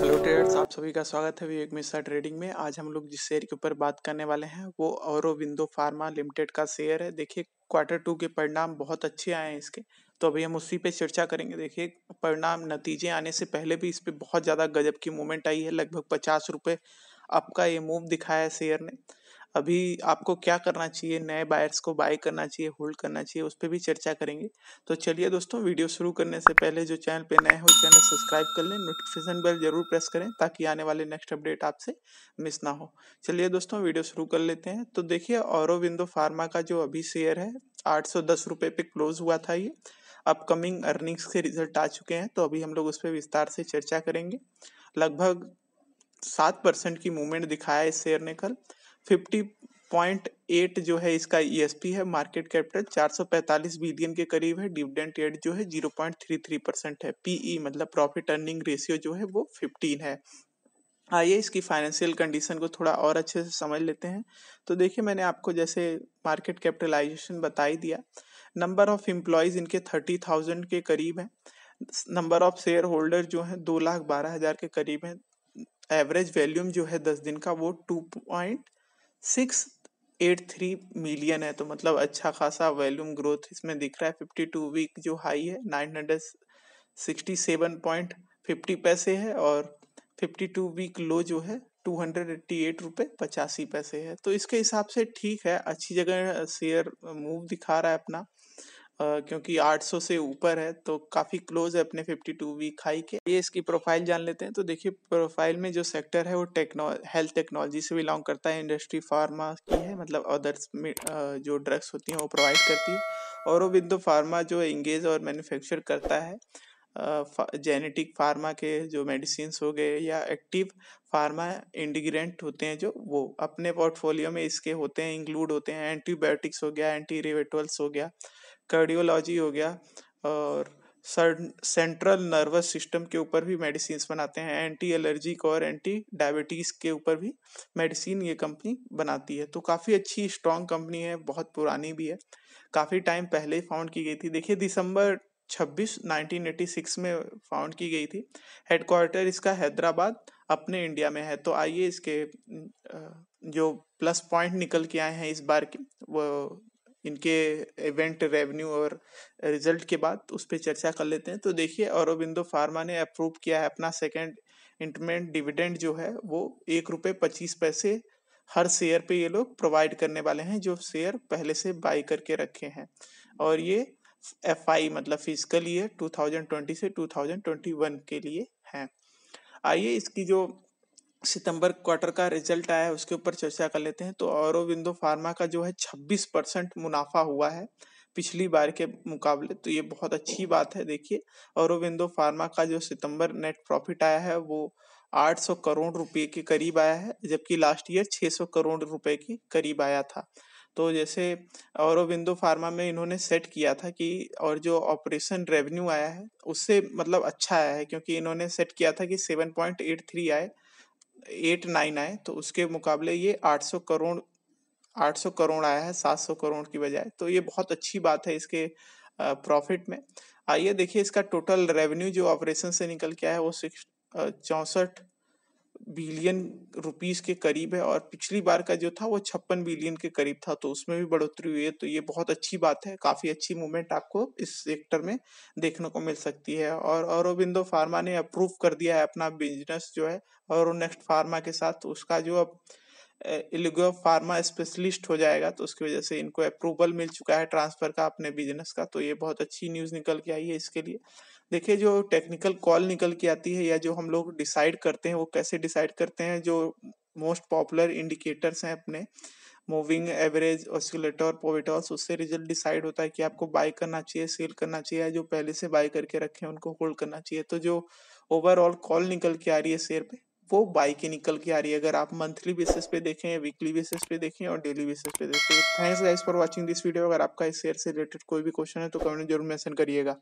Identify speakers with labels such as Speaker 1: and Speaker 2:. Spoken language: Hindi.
Speaker 1: हेलो ट्रेडर्स आप सभी का स्वागत है विवेक मिश्रा ट्रेडिंग में आज हम लोग जिस शेयर के ऊपर बात करने वाले हैं वो औरविंदो फार्मा लिमिटेड का शेयर है देखिए क्वार्टर टू के परिणाम बहुत अच्छे आए हैं इसके तो अभी हम उसी पे चर्चा करेंगे देखिए परिणाम नतीजे आने से पहले भी इस पर बहुत ज़्यादा गजब की मूवमेंट आई है लगभग पचास रुपये आपका ये मूव दिखाया है शेयर ने अभी आपको क्या करना चाहिए नए बायर्स को बाय करना चाहिए होल्ड करना चाहिए उस पर भी चर्चा करेंगे तो चलिए दोस्तों वीडियो शुरू करने से पहले जो चैनल पे नए हो चैनल सब्सक्राइब कर लें नोटिफिकेशन बेल जरूर प्रेस करें ताकि आने वाले नेक्स्ट अपडेट आपसे मिस ना हो चलिए दोस्तों वीडियो शुरू कर लेते हैं तो देखिए औरविंदो फार्मा का जो अभी शेयर है आठ सौ दस रुपये पे क्लोज हुआ था ये अपकमिंग अर्निंग्स के रिजल्ट आ चुके हैं तो अभी हम लोग उस पर विस्तार से चर्चा करेंगे लगभग सात परसेंट की मूवमेंट दिखाया इस शेयर ने कल फिफ्टी पॉइंट एट जो है इसका ईएसपी e है मार्केट कैपिटल 445 बिलियन के करीब है डिविडेंड रेट जो है 0.33 परसेंट है पीई e मतलब प्रॉफिट अर्निंग रेशियो जो है वो 15 है आइए इसकी फाइनेंशियल कंडीशन को थोड़ा और अच्छे से समझ लेते हैं तो देखिए मैंने आपको जैसे मार्केट कैपिटलाइजेशन बता ही दिया नंबर ऑफ एम्प्लॉयज़ इनके थर्टी थाउजेंड के करीब हैं नंबर ऑफ शेयर होल्डर जो हैं दो लाख बारह हज़ार के करीब हैं एवरेज वैल्यूम जो है दस दिन का वो two point six eight three million है तो मतलब अच्छा खासा वॉल्यूम ग्रोथ इसमें दिख रहा है फिफ्टी टू वीक जो हाई है nine hundred sixty seven point fifty पैसे है और फिफ्टी टू वीक लो जो है टू हंड्रेड एट्टी एट रुपये पचासी पैसे है तो इसके हिसाब से ठीक है अच्छी जगह शेयर मूव दिखा रहा है अपना क्योंकि 800 से ऊपर है तो काफ़ी क्लोज है अपने 52 वीक हाई के ये इसकी प्रोफाइल जान लेते हैं तो देखिए प्रोफाइल में जो सेक्टर है वो टेक्नो हेल्थ टेक्नोलॉजी से बिलोंग करता है इंडस्ट्री फार्मा की है मतलब अदर्स में जो ड्रग्स होती हैं वो प्रोवाइड करती है और वो विद फार्मा जो इंगेज और मैन्युफैक्चर करता है जेनेटिक फार्मा के जो मेडिसिन हो गए या एक्टिव फार्मा इंडिग्रेंट होते हैं जो वो अपने पोर्टफोलियो में इसके होते हैं इंक्लूड होते हैं एंटीबायोटिक्स हो गया एंटी रिवेटल्स हो गया कार्डियोलॉजी हो गया और सेंट्रल नर्वस सिस्टम के ऊपर भी मेडिसिन बनाते हैं एंटी एलर्जिक और एंटी डायबिटीज़ के ऊपर भी मेडिसिन ये कंपनी बनाती है तो काफ़ी अच्छी स्ट्रॉन्ग कंपनी है बहुत पुरानी भी है काफ़ी टाइम पहले ही फाउंड की गई थी देखिए दिसंबर 26 1986 में फाउंड की गई थी हेडक्वार्टर इसका हैदराबाद अपने इंडिया में है तो आइए इसके जो प्लस पॉइंट निकल के आए हैं इस बार के वो इनके इवेंट रेवेन्यू और रिजल्ट के बाद उस पर चर्चा कर लेते हैं तो देखिए औरबिंदो फार्मा ने अप्रूव किया है अपना सेकेंड इंटरमेंट डिविडेंड जो है वो एक रुपये पच्चीस पैसे हर शेयर पे ये लोग प्रोवाइड करने वाले हैं जो शेयर पहले से बाई करके रखे हैं और ये एफ मतलब फिजिकल ईयर 2020 से 2021 के लिए हैं आइए इसकी जो सितंबर क्वार्टर का रिजल्ट आया है उसके ऊपर चर्चा कर लेते हैं तो औरविंदो फार्मा का जो है 26 परसेंट मुनाफा हुआ है पिछली बार के मुकाबले तो ये बहुत अच्छी बात है देखिए औरविंदो फार्मा का जो सितंबर नेट प्रॉफिट आया है वो 800 करोड़ रुपए के करीब आया है जबकि लास्ट ईयर 600 करोड़ रुपए के करीब आया था तो जैसे औरविंदो फार्मा में इन्होंने सेट किया था कि और जो ऑपरेशन रेवेन्यू आया है उससे मतलब अच्छा आया है क्योंकि इन्होंने सेट किया था कि सेवन आए एट नाइन आए तो उसके मुकाबले ये आठ सौ करोड़ आठ सौ करोड़ आया है सात सौ करोड़ की बजाय तो ये बहुत अच्छी बात है इसके प्रॉफिट में आइए देखिए इसका टोटल रेवेन्यू जो ऑपरेशन से निकल के आया है वो सिक्स चौंसठ बिलियन रुपीस के करीब है और पिछली बार का जो था वो छप्पन बिलियन के करीब था तो उसमें भी बढ़ोतरी हुई है तो ये बहुत अच्छी बात है काफी अच्छी मूवमेंट आपको इस सेक्टर में देखने को मिल सकती है और औरबिंदो फार्मा ने अप्रूव कर दिया है अपना बिजनेस जो है और नेक्स्ट फार्मा के साथ उसका जो अब एलिगो फार्मा स्पेशलिस्ट हो जाएगा तो उसकी वजह से इनको अप्रूवल मिल चुका है ट्रांसफर का अपने बिजनेस का तो ये बहुत अच्छी न्यूज़ निकल के आई है इसके लिए देखिए जो टेक्निकल कॉल निकल के आती है या जो हम लोग डिसाइड करते हैं वो कैसे डिसाइड करते हैं जो मोस्ट पॉपुलर इंडिकेटर्स हैं अपने मूविंग एवरेज ऑसिलेटर पोविटॉस उससे रिजल्ट डिसाइड होता है कि आपको बाय करना चाहिए सेल करना चाहिए या जो पहले से बाय करके रखे हैं उनको होल्ड करना चाहिए तो जो ओवरऑल कॉल निकल के आ रही है शेयर पे वो बाई के निकल के आ रही है अगर आप मंथली बेसिस पे देखें वीकली बेसिस पे देखें और डेली बेसिस पे देखें thanks guys for watching this video अगर आपका इस शेयर से रिलेटेड कोई भी क्वेश्चन है तो कमेंट जरूर मेंशन करिएगा